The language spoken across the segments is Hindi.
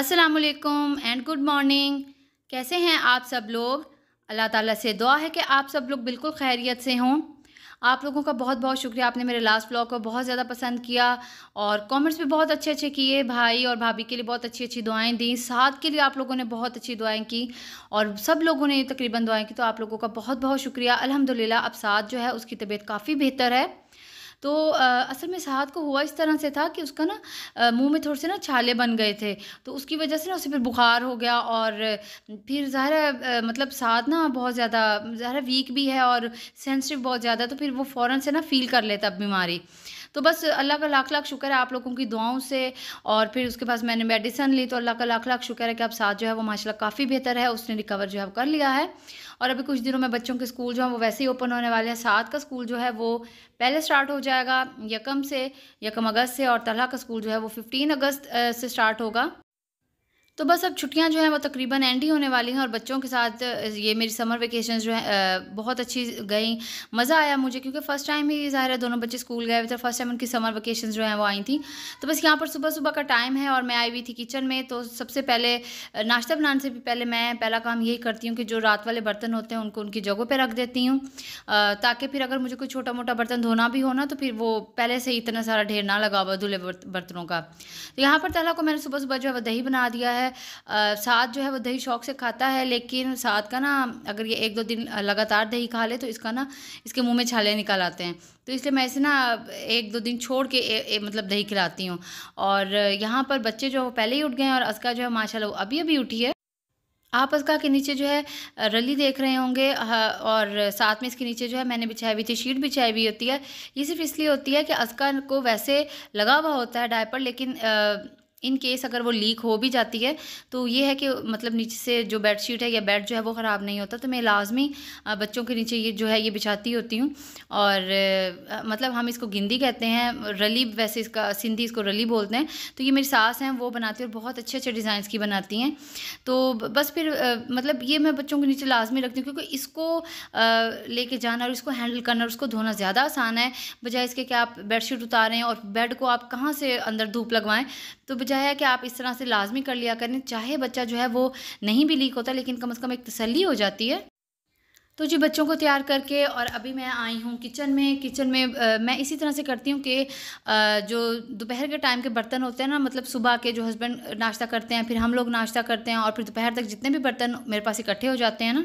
असलकुम एंड गुड मॉर्निंग कैसे हैं आप सब लोग अल्लाह ताला से दुआ है कि आप सब लोग बिल्कुल खैरियत से हों आप लोगों का बहुत बहुत शुक्रिया आपने मेरे लास्ट ब्लॉग को बहुत ज़्यादा पसंद किया और कमेंट्स भी बहुत अच्छे अच्छे किए भाई और भाभी के लिए बहुत अच्छी अच्छी दुआएं दी साथ के लिए आप लोगों ने बहुत अच्छी दुआएं की और सब लोगों ने तकरीबन दुआएं की तो आप लोगों का बहुत बहुत शुक्रिया अलहमदिल्ला अब साथ जो है उसकी तबीयत काफ़ी बेहतर है तो असल में साहद को हुआ इस तरह से था कि उसका ना मुंह में थोड़े से ना छाले बन गए थे तो उसकी वजह से ना उसे फिर बुखार हो गया और फिर ज़ाहिर मतलब साथ ना बहुत ज़्यादा ज़ाहिर वीक भी है और सेंसिटिव बहुत ज़्यादा तो फिर वो फ़ौरन से ना फील कर लेता बीमारी तो बस अल्लाह का लाख लाख शुक्र है आप लोगों की दुआओं से और फिर उसके बाद मैंने मेडिसन ली तो अल्लाह का लाख लाख शुक्र है कि अब साथ जो है वो माशाला काफ़ी बेहतर है उसने रिकवर जो है कर लिया है और अभी कुछ दिनों में बच्चों के स्कूल जो है वो वैसे ही ओपन होने वाले हैं साथ का स्कूल जो है वो पहले स्टार्ट हो जाएगा यकम से यकम अगस्त से और तलहा का स्कूल जो है वो फिफ्टीन अगस्त से स्टार्ट होगा तो बस अब छुट्टियां जो हैं वो तकरीबन एंड ही होने वाली हैं और बच्चों के साथ ये मेरी समर वेकेशन जो है बहुत अच्छी गई मज़ा आया मुझे क्योंकि फ़र्स्ट टाइम ही ज़ाहिर है दोनों बच्चे स्कूल गए हुए थे फर्स्ट टाइम उनकी समर वेकेशन जो हैं वो आई थी तो बस यहाँ पर सुबह सुबह का टाइम है और मैं आई हुई थी किचन में तो सबसे पहले नाश्ता बनाने से भी पहले मैं पहला काम यही करती हूँ कि जो रात वाले बर्तन होते हैं उनको उनकी जगहों पर रख देती हूँ ताकि फिर अगर मुझे कोई छोटा मोटा बर्तन धोना भी हो ना तो फिर वो पहले से ही इतना सारा ढेर ना लगा हुआ धुले बर्तनों का तो यहाँ पर तला को मैंने सुबह सुबह जो है वो दही बना दिया है है साथ जो है वो दही शौक से खाता है लेकिन साथ का ना अगर ये एक दो दिन लगातार दही खा ले तो इसका ना इसके मुंह में छाले निकाल आते हैं तो इसलिए मैं इसे ना एक दो दिन छोड़ के ए, ए, मतलब दही खिलाती हूँ और यहाँ पर बच्चे जो पहले ही उठ गए हैं और असका जो है माशा वो अभी अभी उठी है आप उसका के नीचे जो है रली देख रहे होंगे और साथ में इसके नीचे जो है मैंने बिछाई हुई थी शीट बिछाई हुई होती है ये सिर्फ इसलिए होती है कि असका को वैसे लगा हुआ होता है डायपर लेकिन आ, इन केस अगर वो लीक हो भी जाती है तो ये है कि मतलब नीचे से जो बेड शीट है या बेड जो है वो ख़राब नहीं होता तो मैं लाजमी बच्चों के नीचे ये जो है ये बिछाती होती हूँ और मतलब हम इसको गिंदी कहते हैं रली वैसे इसका सिंधी इसको रली बोलते हैं तो ये मेरी सास हैं वो बनाती है और बहुत अच्छे अच्छे डिज़ाइंस की बनाती हैं तो बस फिर मतलब ये मैं बच्चों के नीचे लाजमी रखती हूँ क्योंकि इसको लेके जाना और इसको हैंडल करना और उसको धोना ज़्यादा आसान है बजाय इसके कि आप शीट उतारें और बेड को आप कहाँ से अंदर धूप लगवाएँ तो बजाय वजह है कि आप इस तरह से लाजमी कर लिया करें चाहे बच्चा जो है वो नहीं भी लीक होता लेकिन कम अज़ कम एक तसली हो जाती है तो जी बच्चों को तैयार करके और अभी मैं आई हूँ किचन में किचन में आ, मैं इसी तरह से करती हूँ कि आ, जो दोपहर के टाइम के बर्तन होते हैं ना मतलब सुबह के जो हस्बैंड नाश्ता करते हैं फिर हम लोग नाश्ता करते हैं और फिर दोपहर तक जितने भी बर्तन मेरे पास इकट्ठे हो जाते हैं ना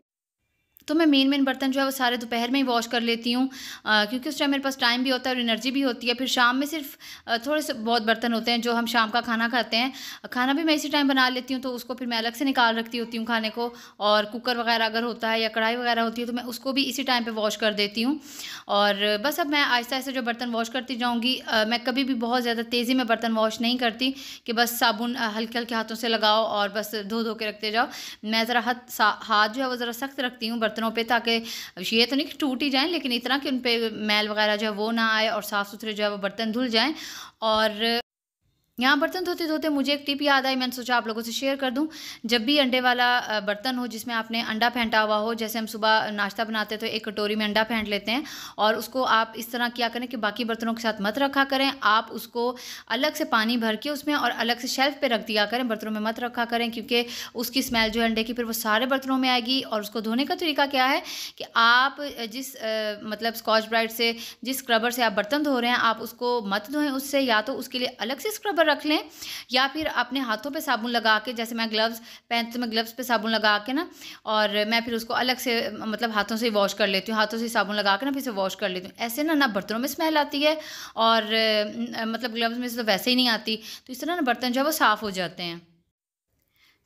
तो मैं मेन मेन बर्तन जो है वो सारे दोपहर में ही वॉश कर लेती हूँ क्योंकि उस टाइम मेरे पास टाइम भी होता है और एनर्जी भी होती है फिर शाम में सिर्फ थोड़े से बहुत बर्तन होते हैं जो हम शाम का खाना खाते हैं खाना भी मैं इसी टाइम बना लेती हूँ तो उसको फिर मैं अलग से निकाल रखती होती हूँ खाने को और कुकर वगैरह अगर होता है या कढ़ाई वगैरह होती है तो मैं उसको भी इसी टाइम पर वॉश कर देती हूँ और बस अब मैं आहिस्ता आहिस्ता जो बर्तन वॉश करती जाऊँगी मैं कभी भी बहुत ज़्यादा तेज़ी में बर्तन वॉश नहीं करती कि बस साबुन हल्के हल्के हाथों से लगाओ और बस धो धो के रखते जाओ मैं ज़रा हाथ हाथ जो है वो ज़रा सख्त रखती हूँ बर्तनों पर ताकि ये तो नहीं कि टूट ही जाएँ लेकिन इतना कि उन पर मैल वगैरह जो है वो ना आए और साफ़ सुथरे जो है वो बर्तन धुल जाएँ और यहाँ बर्तन धोते धोते मुझे एक टिप याद आई मैंने सोचा आप लोगों से शेयर कर दूँ जब भी अंडे वाला बर्तन हो जिसमें आपने अंडा फेंटा हुआ हो जैसे हम सुबह नाश्ता बनाते तो एक कटोरी में अंडा फेंट लेते हैं और उसको आप इस तरह किया करें कि बाकी बर्तनों के साथ मत रखा करें आप उसको अलग से पानी भर के उसमें और अलग से शेल्फ पर रख दिया करें बर्तनों में मत रखा करें क्योंकि उसकी स्मेल जो है अंडे की फिर वो सारे बर्तनों में आएगी और उसको धोने का तरीका क्या है कि आप जिस मतलब स्कॉच ब्राइट से जिस स्क्रबर से आप बर्तन धो रहे हैं आप उसको मत धोएं उससे या तो उसके लिए अलग से स्क्रबर रख लें या फिर अपने हाथों पे साबुन लगा के जैसे मैं ग्लव्स पहनती में मैं ग्लव्स पे साबुन लगा के ना और मैं फिर उसको अलग से मतलब हाथों से वॉश कर लेती हूँ हाथों से साबुन लगा के ना फिर से वॉश कर लेती हूँ ऐसे ना ना बर्तनों में स्मेल आती है और मतलब ग्लव्स में से तो वैसे ही नहीं आती तो इस तरह ना बर्तन जो है वो साफ़ हो जाते हैं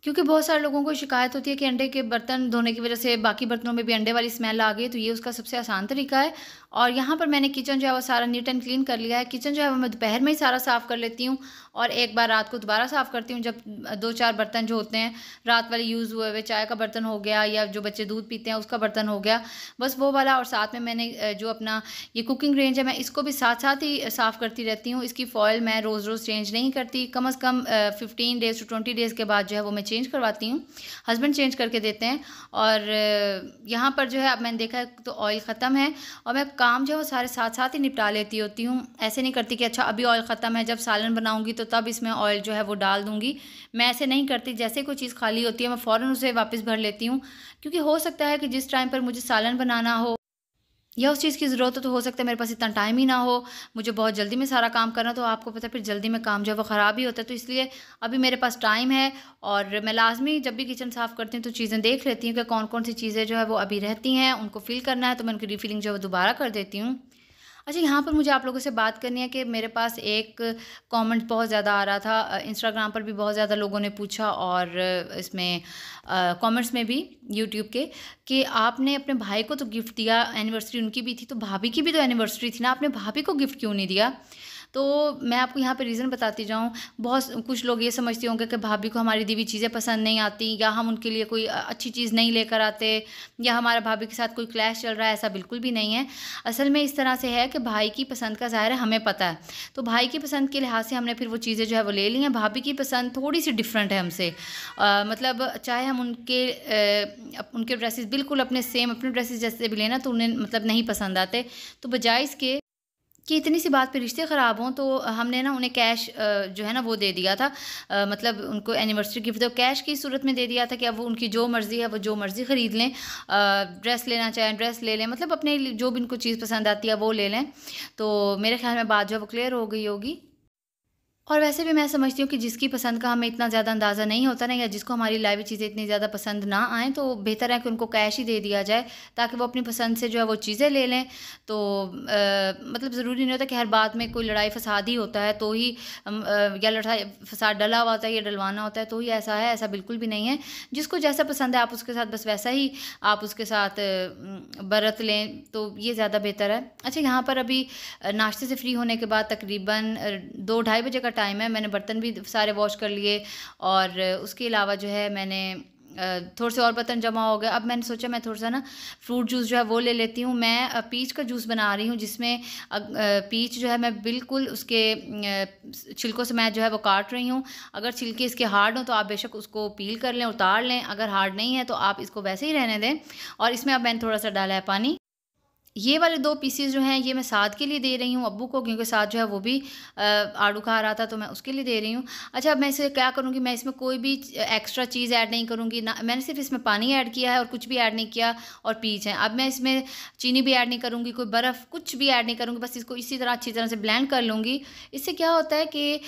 क्योंकि बहुत सारे लोगों को शिकायत होती है कि अंडे के बर्तन धोने की वजह से बाकी बर्तनों में भी अंडे वाली स्मेल आ गई तो ये उसका सबसे आसान तरीका है और यहाँ पर मैंने किचन जो है वो सारा नीट एंड क्लीन कर लिया है किचन जो है वो मैं दोपहर में ही सारा साफ़ कर लेती हूँ और एक बार रात को दोबारा साफ़ करती हूँ जब दो चार बर्तन जो होते हैं रात वाले यूज़ हुए हुए चाय का बर्तन हो गया या जो बच्चे दूध पीते हैं उसका बर्तन हो गया बस वो वाला और साथ में मैंने जो अपना ये कुकिंग रेंज है मैं इसको भी साथ साथ ही साफ़ करती रहती हूँ इसकी फॉयल मैं रोज़ रोज़ चेंज नहीं करती कम अज़ कम fifteen days to twenty days के बाद जो है वो मैं चेंज करवाती हूँ हस्बैंड चेंज करके देते हैं और यहाँ पर जो है अब मैंने देखा है तो ऑयल ख़त्म है और मैं काम जो है वो सारे साथ साथ ही निपटा लेती होती हूँ ऐसे नहीं करती कि अच्छा अभी ऑयल ख़त्म है जब सालन बनाऊँगी तो तब इसमें ऑयल जो है वो डाल दूँगी मैं ऐसे नहीं करती जैसे कोई चीज़ खाली होती है मैं फ़ौरन उसे वापस भर लेती हूँ क्योंकि हो सकता है कि जिस टाइम पर मुझे सालन बनाना हो या उस चीज़ की ज़रूरत हो तो हो सकता है मेरे पास इतना टाइम ही ना हो मुझे बहुत जल्दी में सारा काम करना तो आपको पता है फिर जल्दी में काम जो है वो ख़राब ही होता है तो इसलिए अभी मेरे पास टाइम है और मैं लाजमी जब भी किचन साफ़ करती हूँ तो चीज़ें देख लेती हूँ कि कौन कौन सी चीज़ें जो है वो अभी रहती हैं उनको फिल करना है तो मैं उनकी रीफिलिंग जो है वो दोबारा कर देती हूँ अच्छा यहाँ पर मुझे आप लोगों से बात करनी है कि मेरे पास एक कमेंट बहुत ज़्यादा आ रहा था इंस्टाग्राम पर भी बहुत ज़्यादा लोगों ने पूछा और इसमें कमेंट्स में भी यूट्यूब के कि आपने अपने भाई को तो गिफ्ट दिया एनिवर्सरी उनकी भी थी तो भाभी की भी तो एनिवर्सरी थी ना आपने भाभी को गिफ्ट क्यों नहीं दिया तो मैं आपको यहाँ पर रीज़न बताती जाऊँ बहुत कुछ लोग ये समझते होंगे कि भाभी को हमारी दीवी चीज़ें पसंद नहीं आती या हम उनके लिए कोई अच्छी चीज़ नहीं लेकर आते या हमारा भाभी के साथ कोई क्लैश चल रहा है ऐसा बिल्कुल भी नहीं है असल में इस तरह से है कि भाई की पसंद का ज़ाहिर हमें पता है तो भाई की पसंद के लिहाज से हमने फिर वो चीज़ें जो है वो ले ली हैं भाभी की पसंद थोड़ी सी डिफरेंट है हमसे मतलब चाहे हम उनके उनके ड्रेसेस बिल्कुल अपने सेम अपने ड्रेसेस जैसे भी लेना तो उन्हें मतलब नहीं पसंद आते तो बजाय इसके कि इतनी सी बात पे रिश्ते ख़राब हों तो हमने ना उन्हें कैश जो है ना वो दे दिया था मतलब उनको एनिवर्सरी गिफ्ट तो कैश की सूरत में दे दिया था कि अब वो उनकी जो मर्ज़ी है वो जो मर्ज़ी ख़रीद लें ड्रेस लेना चाहें ड्रेस ले लें मतलब अपने जो भी उनको चीज़ पसंद आती है वो ले लें तो मेरे ख्याल में बात जो है वो क्लियर हो गई होगी और वैसे भी मैं समझती हूँ कि जिसकी पसंद का हमें इतना ज़्यादा अंदाज़ा नहीं होता ना या जिसको हमारी लाइव चीज़ें इतनी ज़्यादा पसंद ना आएँ तो बेहतर है कि उनको कैश ही दे दिया जाए ताकि वो अपनी पसंद से जो है वो चीज़ें ले लें तो आ, मतलब ज़रूरी नहीं होता कि हर बात में कोई लड़ाई फसाद ही होता है तो ही आ, या लड़ाई फसाद डला हुआ होता है या डलवाना होता है तो ही ऐसा है ऐसा बिल्कुल भी नहीं है जिसको जैसा पसंद है आप उसके साथ बस वैसा ही आप उसके साथ बरत लें तो ये ज़्यादा बेहतर है अच्छा यहाँ पर अभी नाश्ते से फ्री होने के बाद तकरीबन दो ढाई बजे का टाइम है मैंने बर्तन भी सारे वॉश कर लिए और उसके अलावा जो है मैंने थोड़े से और बर्तन जमा हो गए अब मैंने सोचा मैं थोड़ा सा ना फ्रूट जूस जो है वो ले लेती हूँ मैं पीच का जूस बना रही हूँ जिसमें पीच जो है मैं बिल्कुल उसके छिलकों से मैं जो है वो काट रही हूँ अगर छिलके इसके हार्ड हों तो आप बेशक उसको पील कर लें उतार लें अगर हार्ड नहीं है तो आप इसको वैसे ही रहने दें और इसमें अब मैंने थोड़ा सा डाला है पानी ये वाले दो पीसीज जो हैं ये मैं साथ के लिए दे रही हूँ अब्बू को क्योंकि साथ जो है वो भी आड़ू खा रहा था तो मैं उसके लिए दे रही हूँ अच्छा अब मैं इसे क्या करूँगी मैं इसमें कोई भी एक्स्ट्रा चीज़ ऐड नहीं करूँगी ना मैंने सिर्फ इसमें पानी ऐड किया है और कुछ भी ऐड नहीं किया और पीच है अब मैं इसमें चीनी भी ऐड नहीं करूँगी कोई बर्फ़ कुछ भी ऐड नहीं करूँगी बस इसको इसी तरह अच्छी तरह से ब्लैंड कर लूँगी इससे क्या होता है कि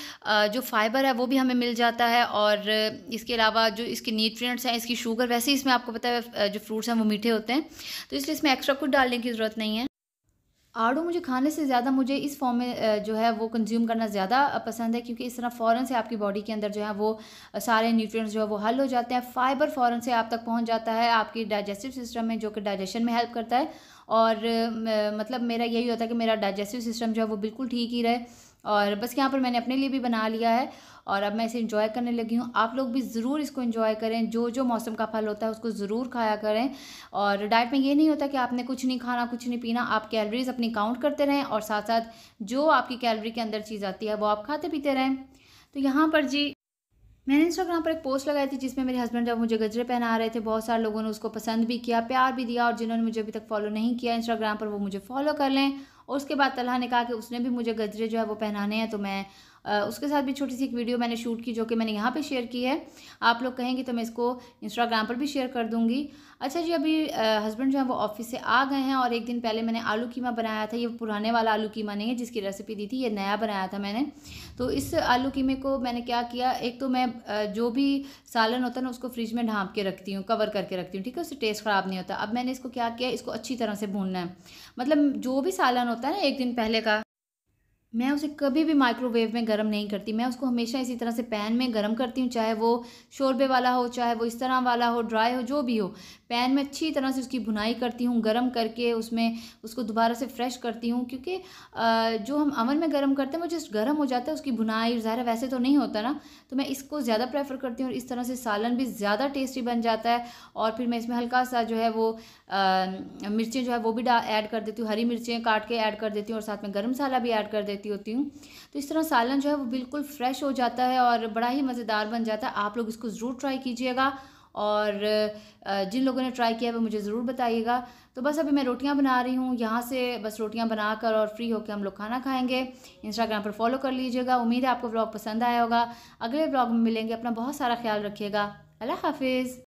जो फाइबर है वो भी हमें मिल जाता है और इसके अलावा जो इसके न्यूट्रिएंट्स हैं इसकी शुगर वैसे ही इसमें आपको पता है जो फ्रूट्स हैं वो मीठे होते हैं तो इसलिए इसमें एक्स्ट्रा कुछ डालने की ज़रूरत ज़रूरत नहीं है आड़ू मुझे खाने से ज़्यादा मुझे इस फॉर्म में जो है वो कंज्यूम करना ज़्यादा पसंद है क्योंकि इस तरह फ़ौरन से आपकी बॉडी के अंदर जो है वो सारे न्यूट्रिएंट्स जो है वो हल हो जाते हैं फाइबर फ़ौरन से आप तक पहुंच जाता है आपकी डाइजेस्टिव सिस्टम में जो कि डाइजेशन में हेल्प करता है और मतलब मेरा यही होता है कि मेरा डाइजेस्टिव सिस्टम जो है वो बिल्कुल ठीक ही रहे और बस यहाँ पर मैंने अपने लिए भी बना लिया है और अब मैं इसे इंजॉय करने लगी हूँ आप लोग भी ज़रूर इसको इंजॉय करें जो जो मौसम का फल होता है उसको ज़रूर खाया करें और डाइट में ये नहीं होता कि आपने कुछ नहीं खाना कुछ नहीं पीना आप कैलरीज अपनी काउंट करते रहें और साथ साथ जो आपकी कैलरी के अंदर चीज़ आती है वो आप खाते पीते रहें तो यहाँ पर जी मैंने इंस्टाग्राम पर एक पोस्ट लगाई थी जिसमें मेरे हस्बैंड जब मुझे गजरे पहना रहे थे बहुत सारे लोगों ने उसको पसंद भी किया प्यार भी दिया और जिन्होंने मुझे अभी तक फॉलो नहीं किया इंस्टाग्राम पर वो मुझे फॉलो कर लें और उसके बाद तलहा ने कहा कि उसने भी मुझे गजरे जो है वो पहनाने हैं तो मैं उसके साथ भी छोटी सी एक वीडियो मैंने शूट की जो कि मैंने यहाँ पे शेयर की है आप लोग कहेंगे तो मैं इसको इंस्टाग्राम पर भी शेयर कर दूँगी अच्छा जी अभी हस्बैंड जो है वो ऑफिस से आ गए हैं और एक दिन पहले मैंने आलू कीमा बनाया था ये पुराने वाला आलू कीमा नहीं है जिसकी रेसिपी दी थी ये नया बनाया था मैंने तो इस आलू कीमे को मैंने क्या किया एक तो मैं जो भी सालन होता है ना उसको फ्रिज में ढांप के रखती हूँ कवर करके रखती हूँ ठीक है उससे टेस्ट ख़राब नहीं होता अब मैंने इसको क्या किया इसको अच्छी तरह से भूनना है मतलब जो भी सालन होता है ना एक दिन पहले का मैं उसे कभी भी माइक्रोवेव में गर्म नहीं करती मैं उसको हमेशा इसी तरह से पैन में गर्म करती हूँ चाहे वो शोरबे वाला हो चाहे वो इस तरह वाला हो ड्राई हो जो भी हो पैन में अच्छी तरह से उसकी भुनाई करती हूँ गर्म करके उसमें उसको दोबारा से फ्रेश करती हूँ क्योंकि जो हम अवन में गर्म करते हैं वो जस्ट गर्म हो जाता है उसकी भुनाई ज़ाहिर वैसे तो नहीं होता ना तो मैं इसको ज़्यादा प्रेफर करती हूँ और इस तरह से सालन भी ज़्यादा टेस्टी बन जाता है और फिर मैं इसमें हल्का सा जो है वो मिर्चें जो है वो भी ऐड कर देती हूँ हरी मिर्चें काट के ऐड कर देती हूँ और साथ में गर्म मसाला भी ऐड कर देती रहती होती हूँ तो इस तरह सालन जो है वो बिल्कुल फ्रेश हो जाता है और बड़ा ही मज़ेदार बन जाता है आप लोग इसको ज़रूर ट्राई कीजिएगा और जिन लोगों ने ट्राई किया है वो मुझे ज़रूर बताइएगा तो बस अभी मैं रोटियां बना रही हूँ यहाँ से बस रोटियां बनाकर और फ्री होकर हम लोग खाना खाएंगे इंस्टाग्राम पर फॉलो कर लीजिएगा उम्मीद है आपको ब्लॉग पसंद आया होगा अगले ब्लॉग में मिलेंगे अपना बहुत सारा ख्याल रखिएगा अल्लाह हाफिज़